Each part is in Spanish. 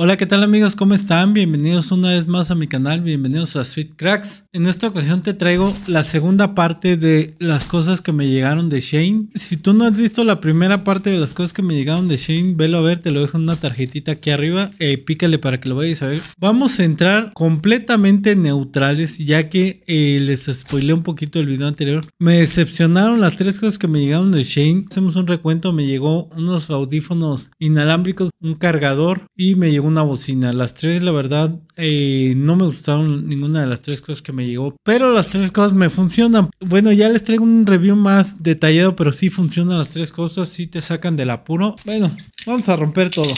Hola, ¿qué tal amigos? ¿Cómo están? Bienvenidos una vez más a mi canal, bienvenidos a Sweet Cracks. En esta ocasión te traigo la segunda parte de las cosas que me llegaron de Shane. Si tú no has visto la primera parte de las cosas que me llegaron de Shane, velo a ver, te lo dejo en una tarjetita aquí arriba, eh, pícale para que lo vayas a ver. Vamos a entrar completamente neutrales, ya que eh, les spoilé un poquito el video anterior. Me decepcionaron las tres cosas que me llegaron de Shane. Hacemos un recuento, me llegó unos audífonos inalámbricos, un cargador y me llegó una bocina. Las tres, la verdad, eh, no me gustaron ninguna de las tres cosas que me llegó, pero las tres cosas me funcionan. Bueno, ya les traigo un review más detallado, pero si funcionan las tres cosas, si te sacan del apuro. Bueno, vamos a romper todo.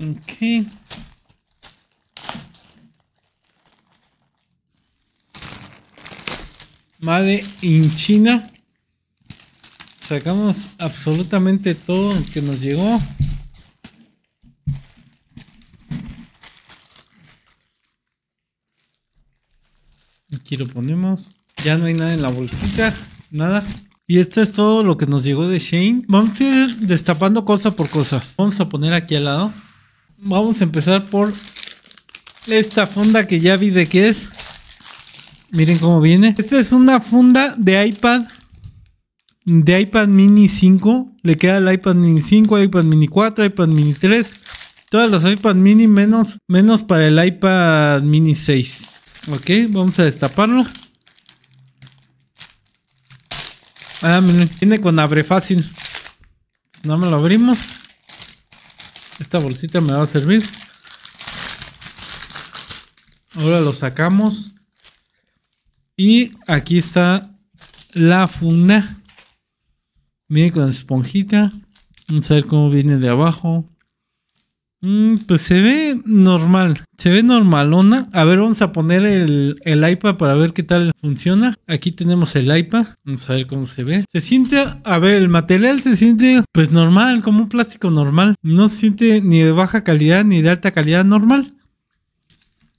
Ok. Made in China. Sacamos absolutamente todo lo que nos llegó. lo ponemos. Ya no hay nada en la bolsita. Nada. Y esto es todo lo que nos llegó de Shane. Vamos a ir destapando cosa por cosa. Vamos a poner aquí al lado. Vamos a empezar por esta funda que ya vi de qué es. Miren cómo viene. Esta es una funda de iPad. De iPad mini 5. Le queda el iPad mini 5, iPad mini 4, iPad mini 3. Todas las iPad mini menos, menos para el iPad mini 6. Ok, vamos a destaparlo. Ah, miren, viene con abre fácil. No me lo abrimos. Esta bolsita me va a servir. Ahora lo sacamos. Y aquí está la funda. Miren con esponjita. Vamos a ver cómo viene de abajo. Mm, pues se ve normal, se ve normalona. A ver, vamos a poner el, el iPad para ver qué tal funciona. Aquí tenemos el iPad, vamos a ver cómo se ve. Se siente, a ver, el material se siente pues normal, como un plástico normal. No se siente ni de baja calidad ni de alta calidad normal.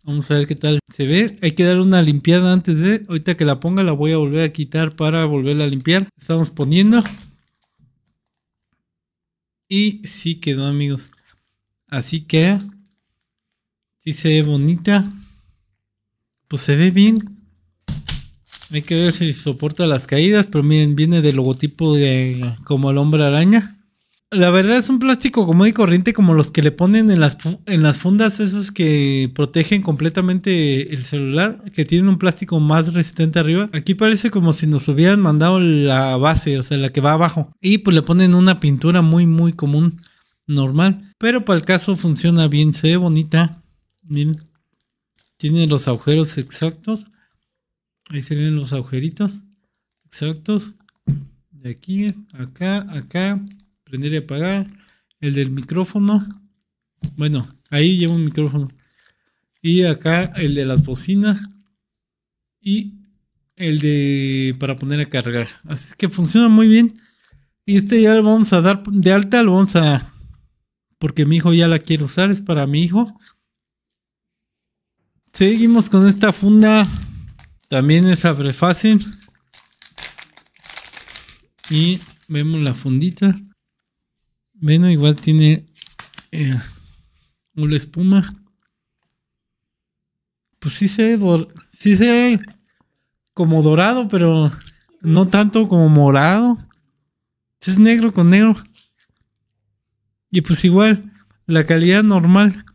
Vamos a ver qué tal se ve. Hay que dar una limpiada antes de... Ahorita que la ponga la voy a volver a quitar para volverla a limpiar. Estamos poniendo. Y sí quedó amigos. Así que, si se ve bonita, pues se ve bien. Hay que ver si soporta las caídas, pero miren, viene del logotipo de como el hombre araña. La verdad es un plástico como de corriente como los que le ponen en las, en las fundas, esos que protegen completamente el celular, que tienen un plástico más resistente arriba. Aquí parece como si nos hubieran mandado la base, o sea, la que va abajo. Y pues le ponen una pintura muy, muy común normal. Pero para el caso funciona bien, se ve bonita. Miren, tiene los agujeros exactos. Ahí se ven los agujeritos exactos. De aquí, acá, acá. Prender y apagar. El del micrófono. Bueno, ahí lleva un micrófono. Y acá el de las bocinas. Y el de para poner a cargar. Así que funciona muy bien. Y este ya lo vamos a dar de alta, lo vamos a porque mi hijo ya la quiere usar, es para mi hijo. Seguimos con esta funda, también es abre fácil. Y vemos la fundita. Bueno, igual tiene eh, una espuma. Pues sí se, sí se como dorado, pero no tanto como morado. Es negro con negro. Y pues igual, la calidad normal.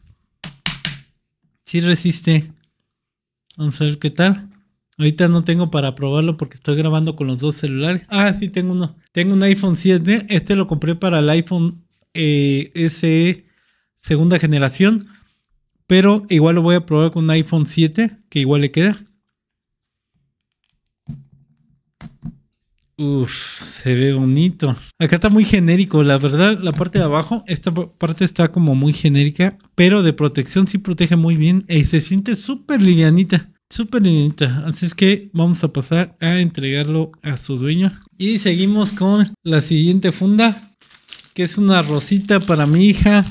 si resiste. Vamos a ver qué tal. Ahorita no tengo para probarlo porque estoy grabando con los dos celulares. Ah, sí, tengo uno. Tengo un iPhone 7. Este lo compré para el iPhone eh, SE segunda generación. Pero igual lo voy a probar con un iPhone 7, que igual le queda. Uf, se ve bonito. Acá está muy genérico, la verdad, la parte de abajo, esta parte está como muy genérica, pero de protección sí protege muy bien y eh, se siente súper livianita. Súper livianita. Así es que vamos a pasar a entregarlo a su dueño. Y seguimos con la siguiente funda, que es una rosita para mi hija.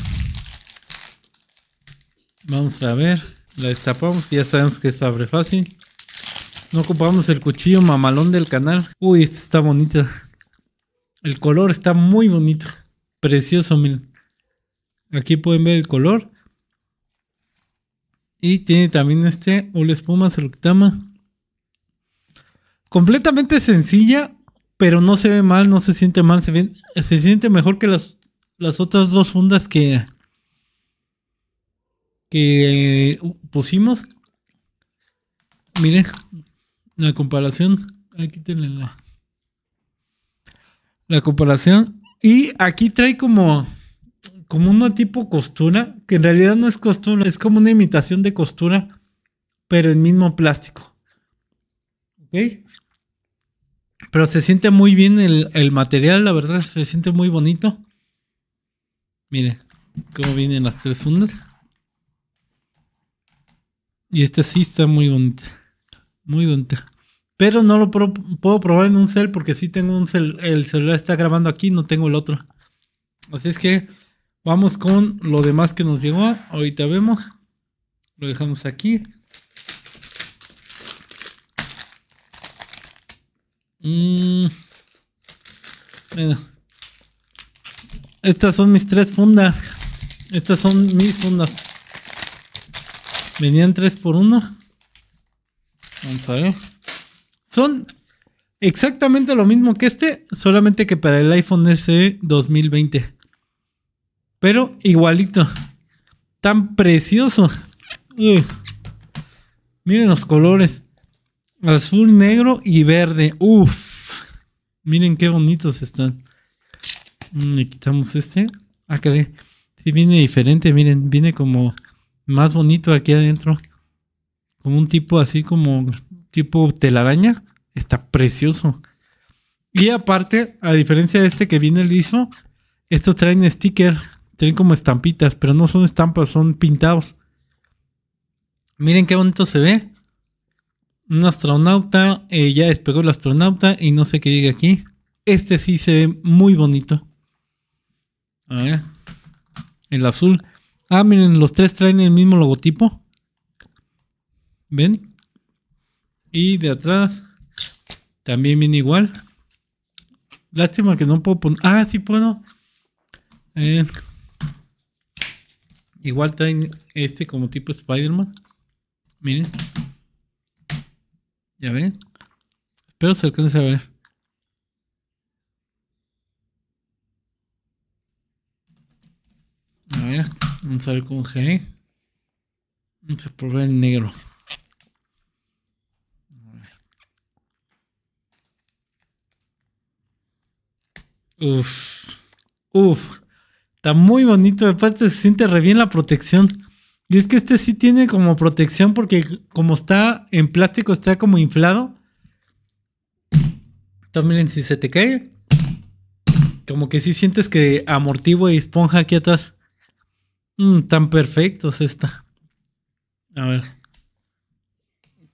Vamos a ver, la destapamos, ya sabemos que se abre fácil. No ocupamos el cuchillo mamalón del canal. Uy, esta está bonita. El color está muy bonito. Precioso, miren. Aquí pueden ver el color. Y tiene también este una espuma selectama. Completamente sencilla, pero no se ve mal, no se siente mal. Se, ve, se siente mejor que las, las otras dos fundas que, que pusimos. Miren, la comparación, aquí tienen la, la comparación. Y aquí trae como, como una tipo costura, que en realidad no es costura, es como una imitación de costura, pero en mismo plástico. ¿Ok? Pero se siente muy bien el, el material, la verdad, se siente muy bonito. Miren cómo vienen las tres fundas. Y esta sí está muy bonita. Muy bonita. Pero no lo puedo probar en un cel porque si tengo un cel, el celular está grabando aquí, no tengo el otro. Así es que vamos con lo demás que nos llegó. Ahorita vemos. Lo dejamos aquí. Mm. Bueno. Estas son mis tres fundas. Estas son mis fundas. Venían tres por uno. Vamos a ver. Son exactamente lo mismo que este, solamente que para el iPhone SE 2020. Pero igualito. Tan precioso. Miren los colores. Azul, negro y verde. Uf. Miren qué bonitos están. Mm, le quitamos este. Acá ah, de. Sí, viene diferente, miren, viene como más bonito aquí adentro. Como un tipo así como tipo telaraña, está precioso. Y aparte, a diferencia de este que viene liso, estos traen sticker, Tienen como estampitas, pero no son estampas, son pintados. Miren qué bonito se ve. Un astronauta, eh, ya despegó el astronauta y no sé qué llega aquí. Este sí se ve muy bonito. A ver. El azul. Ah, miren, los tres traen el mismo logotipo. ¿Ven? Y de atrás también viene igual. Lástima que no puedo poner. Ah, sí puedo. Eh, igual traen este como tipo Spider-Man. Miren. Ya ven. Espero se alcance a ver. A ver, vamos a ver con G. Vamos a probar el negro. Uf. Uf. Está muy bonito. Aparte se siente re bien la protección. Y es que este sí tiene como protección porque como está en plástico, está como inflado. Entonces miren, si se te cae, como que sí sientes que amortivo y esponja aquí atrás. Mm, tan perfectos esta. A ver.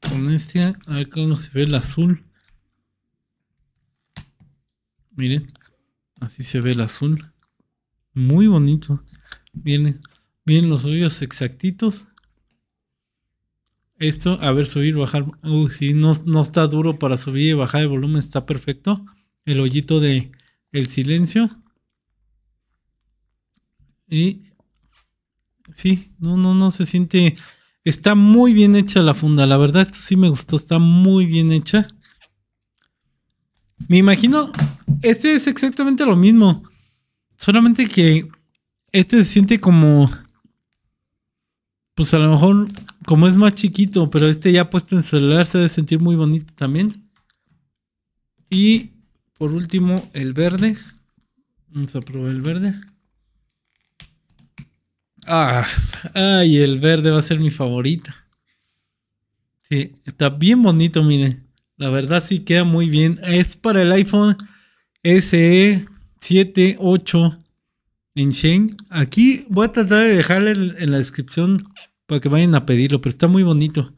Con este, a ver cómo se ve el azul. Miren. Así se ve el azul. Muy bonito. Bien, los hoyos exactitos. Esto, a ver, subir, bajar. Uy, sí, no, no está duro para subir y bajar el volumen, está perfecto. El hoyito de el silencio. Y sí, no, no, no se siente. Está muy bien hecha la funda, la verdad, esto sí me gustó, está muy bien hecha. Me imagino, este es exactamente lo mismo. Solamente que este se siente como... Pues a lo mejor como es más chiquito, pero este ya puesto en celular se debe sentir muy bonito también. Y por último, el verde. Vamos a probar el verde. Ah, ay, el verde va a ser mi favorita. Sí, está bien bonito, miren. La verdad sí queda muy bien. Es para el iPhone SE 7, 8 en Shane. Aquí voy a tratar de dejarle en la descripción para que vayan a pedirlo, pero está muy bonito.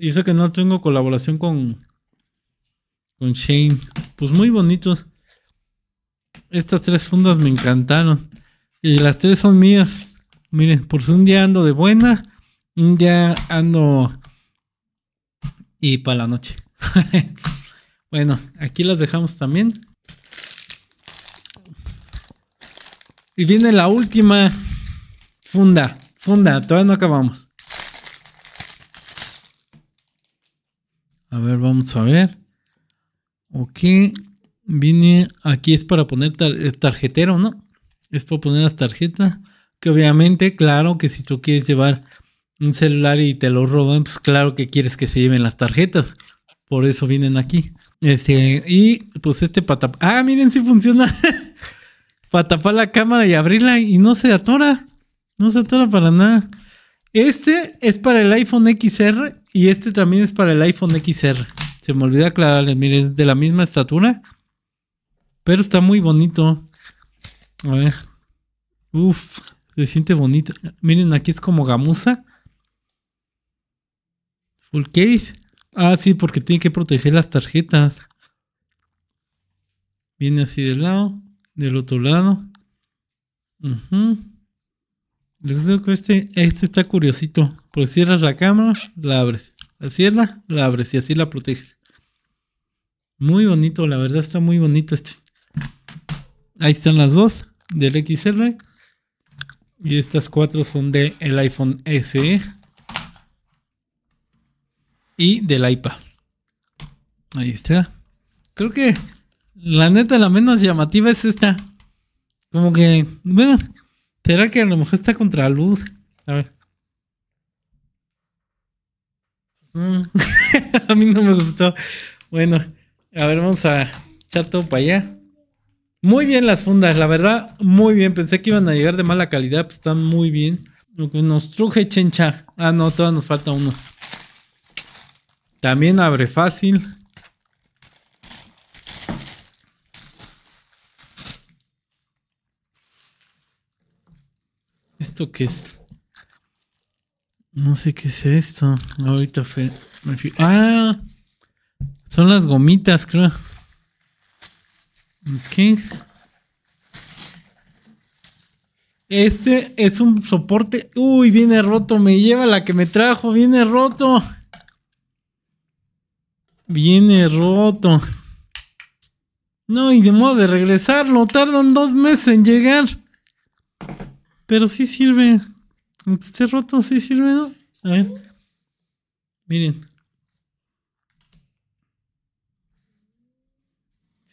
Y eso que no tengo colaboración con, con Shane. Pues muy bonitos. Estas tres fundas me encantaron. Y las tres son mías. Miren, por un día ando de buena, un día ando y para la noche. bueno, aquí las dejamos también. Y viene la última funda. Funda, todavía no acabamos. A ver, vamos a ver. Ok. Viene. Aquí es para poner El eh, tarjetero, ¿no? Es para poner las tarjetas. Que obviamente, claro que si tú quieres llevar un celular y te lo roban, pues claro que quieres que se lleven las tarjetas. Por eso vienen aquí. Este, y pues este tapar. Ah, miren si funciona. para tapar la cámara y abrirla y no se atora. No se atora para nada. Este es para el iPhone XR y este también es para el iPhone XR. Se me olvidó aclararles, miren, es de la misma estatura. Pero está muy bonito. A ver. Uf, se siente bonito. Miren, aquí es como gamusa. Full case. Ah, sí, porque tiene que proteger las tarjetas. Viene así del lado, del otro lado. Les digo que este, este está curiosito. Porque cierras la cámara, la abres. La cierras, la abres y así la proteges. Muy bonito, la verdad está muy bonito este. Ahí están las dos del XR. Y estas cuatro son del el iPhone SE y del IPA. Ahí está. Creo que la neta, la menos llamativa es esta. Como que, bueno, será que a lo mejor está contra luz. A ver. Mm. a mí no me gustó. Bueno, a ver, vamos a echar todo para allá. Muy bien las fundas, la verdad, muy bien. Pensé que iban a llegar de mala calidad, pues están muy bien. Lo que nos truje, chencha. Ah, no, todavía nos falta uno. También abre fácil. ¿Esto qué es? No sé qué es esto. Ahorita fue, ¡Ah! Son las gomitas, creo. Ok. Este es un soporte. Uy, viene roto. Me lleva la que me trajo. Viene roto. Viene roto. No, y de modo de regresarlo. Tardan dos meses en llegar. Pero sí sirve. Este roto, sí sirve, ¿no? A ver. Miren.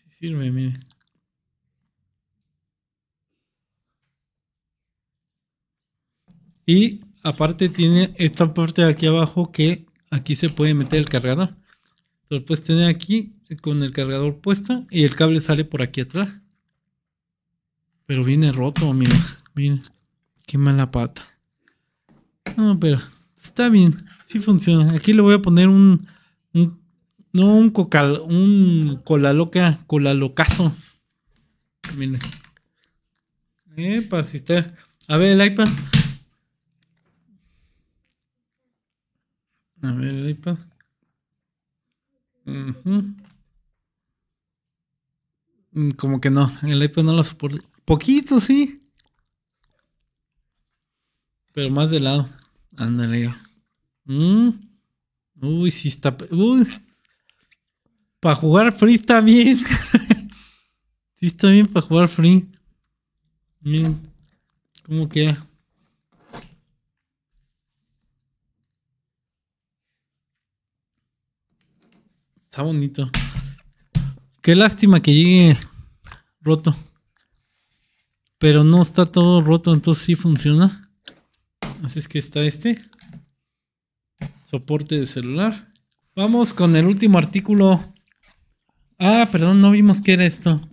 Sí sirve, miren. Y aparte tiene esta parte de aquí abajo que aquí se puede meter el cargador lo puedes tener aquí con el cargador puesto y el cable sale por aquí atrás. Pero viene roto, mira. Mira. Qué mala pata. No, pero está bien. Sí funciona. Aquí le voy a poner un. no, un cocal. Un cola loca. Cola locazo. Mira. Epa, si está. A ver, el iPad. A ver, el iPad. Mm, como que no, el iPad no lo soporta. Poquito, sí. Pero más de lado. Ándale. Mm. Uy, si está. Uy. Para jugar free está bien. Si está bien para jugar free. Bien. ¿Cómo queda? Está bonito. Qué lástima que llegue roto. Pero no está todo roto, entonces sí funciona. Así es que está este. Soporte de celular. Vamos con el último artículo. Ah, perdón, no vimos qué era esto. O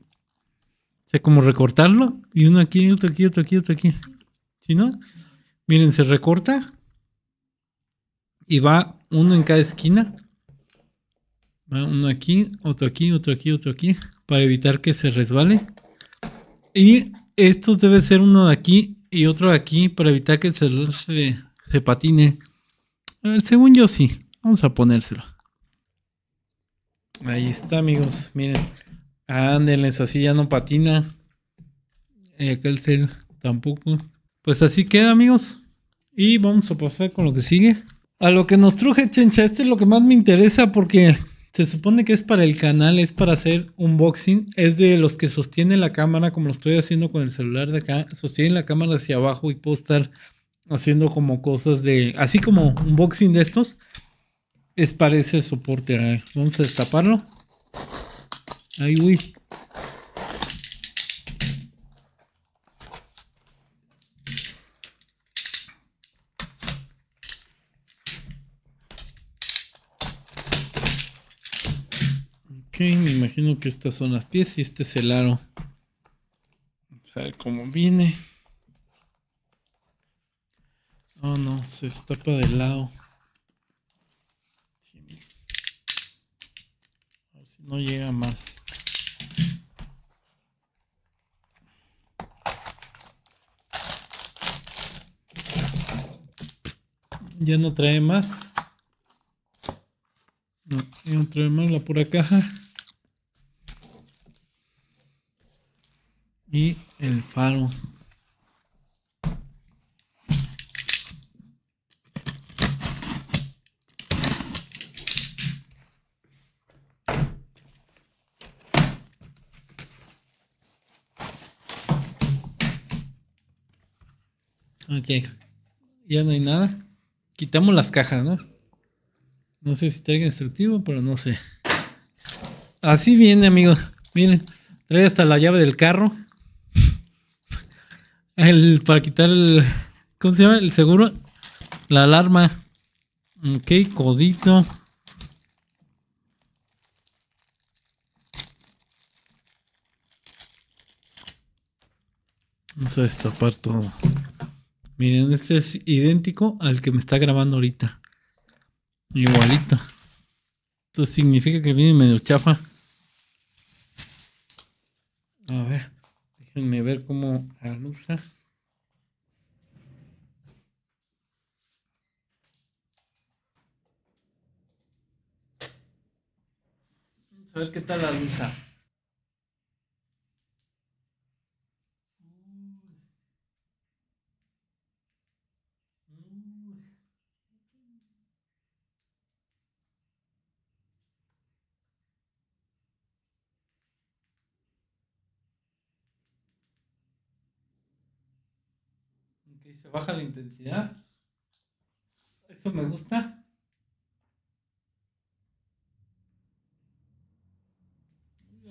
sea, como recortarlo. Y uno aquí, otro aquí, otro aquí, otro aquí. Si no? Miren, se recorta. Y va uno en cada esquina uno aquí, otro aquí, otro aquí, otro aquí, para evitar que se resbale. Y estos debe ser uno de aquí y otro de aquí para evitar que el celular se, patine. El según yo sí, vamos a ponérselo. Ahí está amigos, miren. Ándenles, así ya no patina. Y acá el tampoco. Pues así queda amigos. Y vamos a pasar con lo que sigue. A lo que nos truje, chencha, este es lo que más me interesa porque se supone que es para el canal, es para hacer unboxing. Es de los que sostienen la cámara, como lo estoy haciendo con el celular de acá. Sostienen la cámara hacia abajo y puedo estar haciendo como cosas de. Así como unboxing de estos. Es para ese soporte. vamos a destaparlo. Ahí, uy. Ok, me imagino que estas son las pies y este es el aro. Vamos a ver cómo viene. No, no, se estapa de lado. A ver si no llega mal. Ya no trae más. No, no trae más la pura caja. Ok. Ya no hay nada. Quitamos las cajas, ¿no? No sé si traiga instructivo, pero no sé. Así viene, amigos. Miren, trae hasta la llave del carro el, para quitar el. ¿Cómo se llama? El seguro. La alarma. Ok, codito. Vamos a destapar todo. Miren, este es idéntico al que me está grabando ahorita. Igualito. Esto significa que viene medio chafa. A ver, déjenme ver cómo alusa. a ver qué tal la Luisa. se baja la intensidad. Eso me gusta.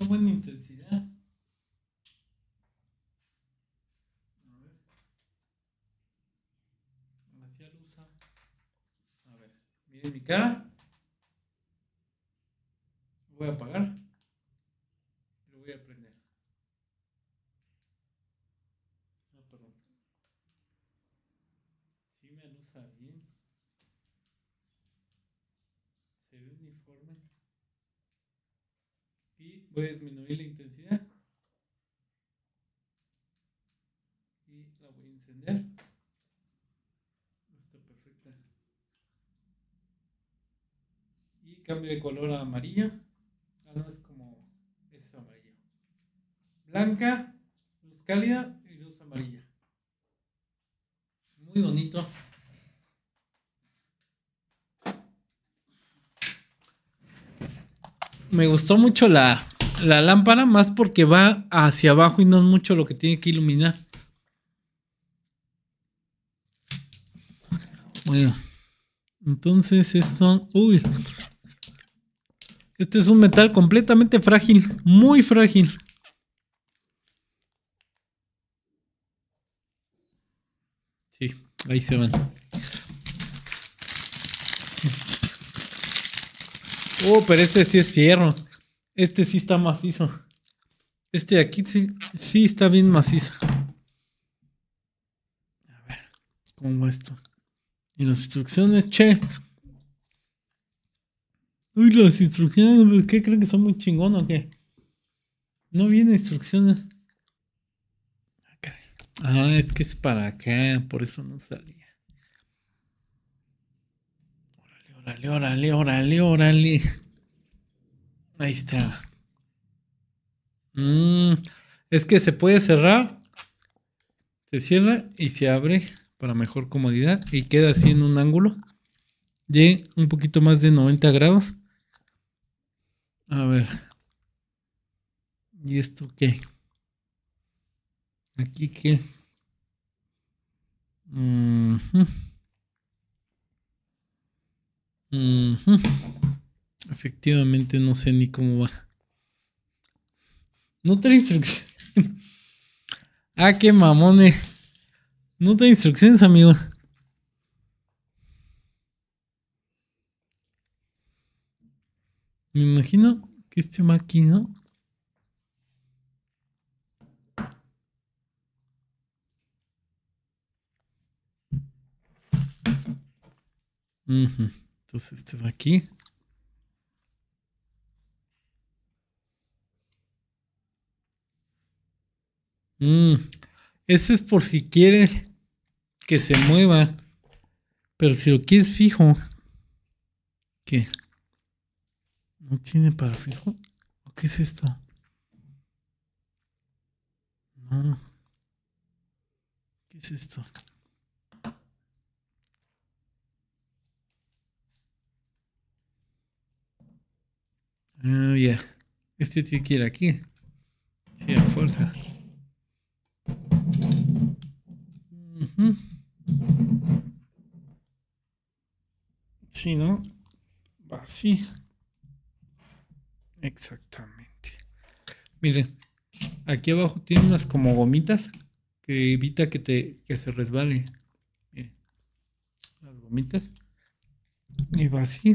buena intensidad. A ver. A ver, miren mi cara. voy a apagar. Lo voy a prender. No, ah, perdón. Sí me alusa bien. Se ve uniforme y voy a disminuir la intensidad. Y la voy a encender. Está perfecta. Y cambio de color a amarilla. Ah, es como... es amarillo. Blanca, luz cálida y luz amarilla. Muy bonito. Me gustó mucho la, lámpara, más porque va hacia abajo y no es mucho lo que tiene que iluminar. Bueno, entonces eso. Uy. Este es un metal completamente frágil, muy frágil. Sí, ahí se van. Oh, pero este sí es fierro. Este sí está macizo. Este de aquí sí, está bien macizo. A ver, ¿cómo esto? Y las instrucciones, che. Uy, las instrucciones, ¿qué creen que son muy chingón o qué? No viene instrucciones. Ah, ah es que es para acá, por eso no salía. Órale, órale, órale, órale. Ahí está. Mm, es que se puede cerrar. Se cierra y se abre para mejor comodidad. Y queda así en un ángulo de un poquito más de 90 grados. A ver. ¿Y esto qué? Aquí qué. Mm, Mm Efectivamente, no sé ni cómo va. No trae instrucciones. ah, qué mamones. No trae instrucciones, amigo. Me imagino que este máquina. mm pues, este va aquí. mmm ese es por si quiere que se mueva. Pero si lo quieres fijo, ¿qué? ¿No tiene para fijo? ¿O qué es esto? No. ¿Qué es esto? Este tiene quiere aquí. Sí, a fuerza. si, ¿no? Así. Exactamente. Miren, aquí abajo tiene unas como gomitas que evita que, te, se resbale. las gomitas. Y va así.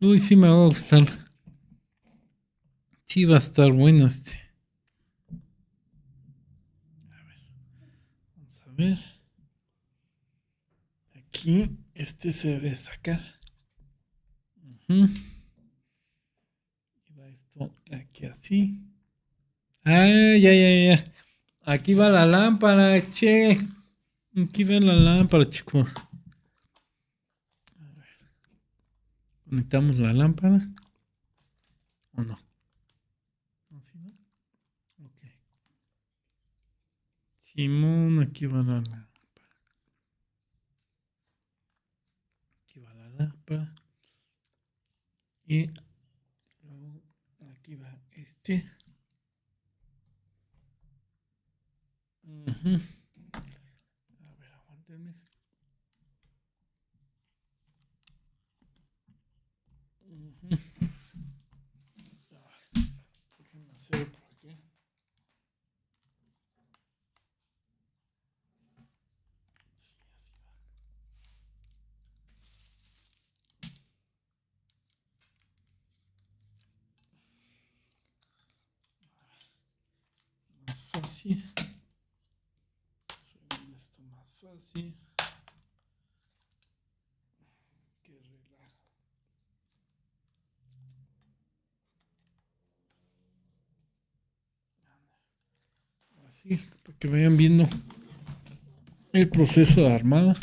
Uy, sí me va a gustar. Sí, va a estar bueno este. A ver. Vamos a ver. Aquí, este se debe sacar. Va esto aquí así. Ah, ya, ya, ya. Aquí va la lámpara, che. Aquí va la lámpara, chicos. A Conectamos la lámpara. ¿O no? Simón, aquí va la lámpara. Aquí va la lámpara. Y luego aquí va este. así Esto más fácil. Que relajo. Así, para que vayan viendo el proceso de armada.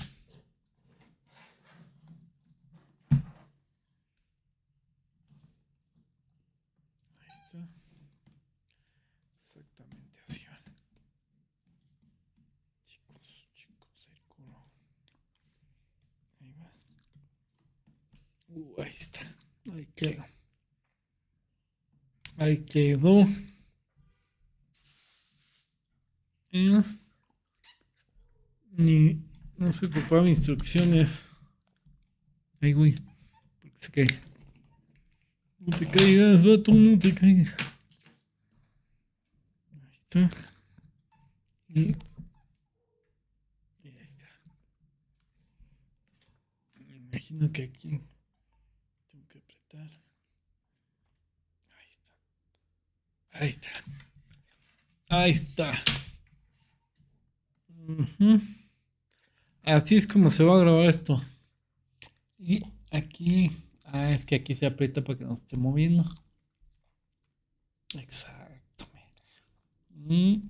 quedó en... Ni... No se ocupaba instrucciones. Ay, güey. Se cae. No te caigas, va tú, no te caigas. Ahí está. y ahí está. Me imagino que aquí... Ahí está. Ahí está. Así es como se va a grabar esto. Y aquí. Ah, es que aquí se aprieta para que no se esté moviendo. Exacto. Mm.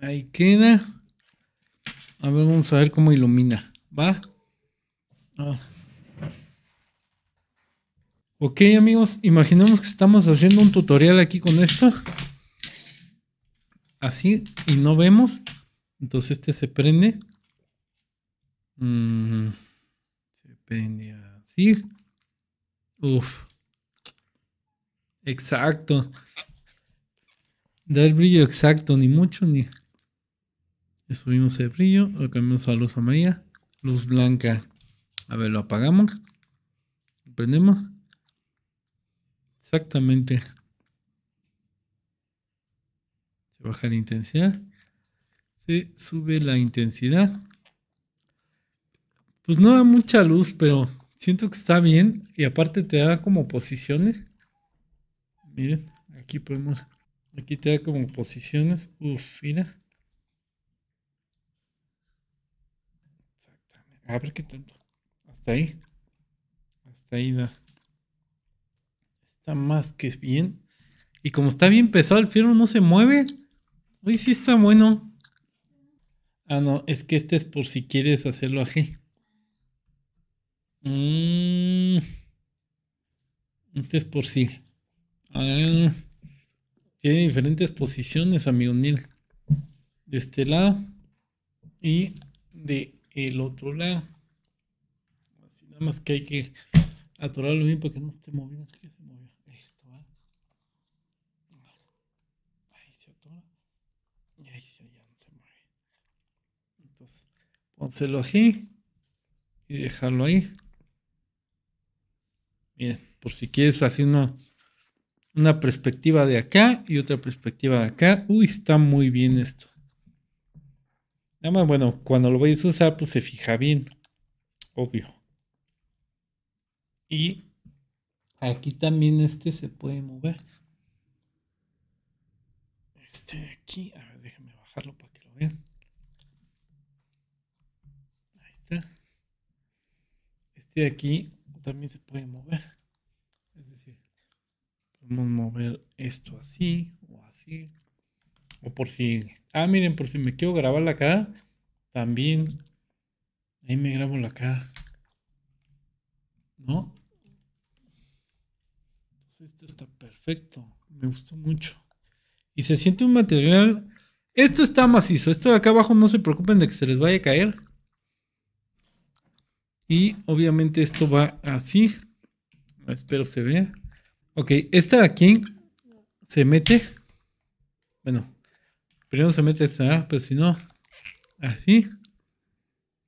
Ahí queda. A ver, vamos a ver cómo ilumina. ¿Va? Ah. Ok amigos, imaginemos que estamos haciendo un tutorial aquí con esto. Así y no vemos. Entonces este se prende. Mm, se prende así. Uf. Exacto. Da el brillo exacto, ni mucho ni... Subimos el brillo, lo cambiamos a luz amarilla, luz blanca. A ver, lo apagamos. Prendemos. Exactamente. Se baja la intensidad. Se sube la intensidad. Pues no da mucha luz, pero siento que está bien. Y aparte te da como posiciones. Miren, aquí podemos. Aquí te da como posiciones. Uf, mira. Exactamente. A ver qué tanto. Hasta ahí. Hasta ahí da. Está más que bien. Y como está bien pesado, el fierro no se mueve. Uy, sí está bueno. Ah, no, es que este es por si quieres hacerlo a G. Mm. Este es por si. Ah. tiene diferentes posiciones, amigo. Neil. De este lado y de el otro lado. Así nada más que hay que atorarlo bien porque no esté mueve Pónselo aquí y dejarlo ahí. Bien. por si quieres hacer una, perspectiva de acá y otra perspectiva de acá. Uy, está muy bien esto. Nada más, bueno, cuando lo vayas a usar, pues se fija bien. Obvio. Y aquí también este se puede mover. Este aquí, a ver, Déjame bajarlo para que lo vean. de aquí también se puede mover. Es decir, podemos mover esto así o así. O por si... Ah, miren, por si me quiero grabar la cara, también... Ahí me grabo la cara. ¿No? Entonces esto está perfecto. Me gustó mucho. Y se siente un material... Esto está macizo. Esto de acá abajo no se preocupen de que se les vaya a caer. Y obviamente esto va así. Espero se vea. Ok, esta de aquí se mete. Bueno, primero se mete esta, ah, pero pues si no, así.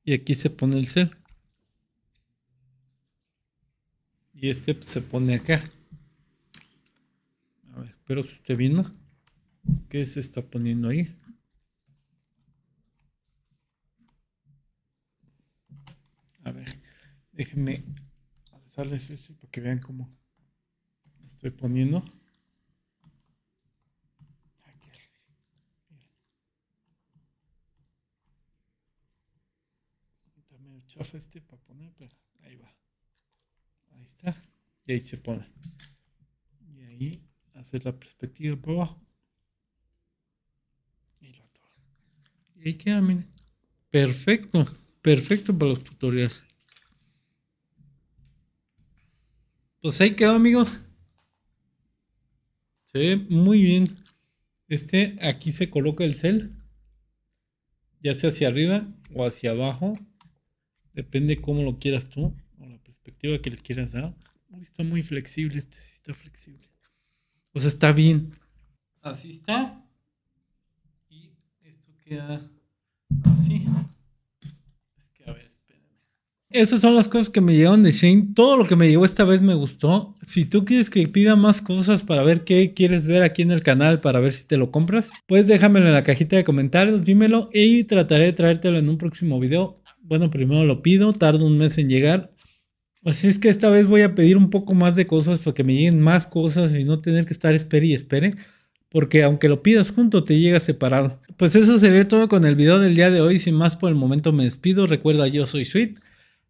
Y aquí se pone el cel. Y este se pone acá. A ver, espero se esté viendo. ¿Qué se está poniendo ahí? A ver, déjenme alzarles ese para que vean cómo lo estoy poniendo. También también chafa este para poner, pero ahí va. Ahí está. Y ahí se pone. Y ahí hacer la perspectiva por abajo. Y lo Y ahí queda, miren. Perfecto. Perfecto para los tutoriales. Pues ahí quedó, amigos. Se ve muy bien. Este aquí se coloca el cel. Ya sea hacia arriba o hacia abajo. Depende cómo lo quieras tú. O la perspectiva que le quieras dar. está muy flexible. Este sí está flexible. O sea, está bien. Así está. Y esto queda así. Esas son las cosas que me llegaron de Shane. Todo lo que me llegó esta vez me gustó. Si tú quieres que pida más cosas para ver qué quieres ver aquí en el canal, para ver si te lo compras, pues déjamelo en la cajita de comentarios, dímelo y trataré de traértelo en un próximo video. Bueno, primero lo pido, tardo un mes en llegar. Así es que esta vez voy a pedir un poco más de cosas para que me lleguen más cosas y no tener que estar espere y espere. Porque aunque lo pidas junto, te llega separado. Pues eso sería todo con el video del día de hoy. Sin más por el momento me despido. Recuerda, yo soy Sweet.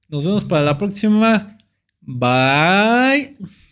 Nos vemos para la próxima. Bye.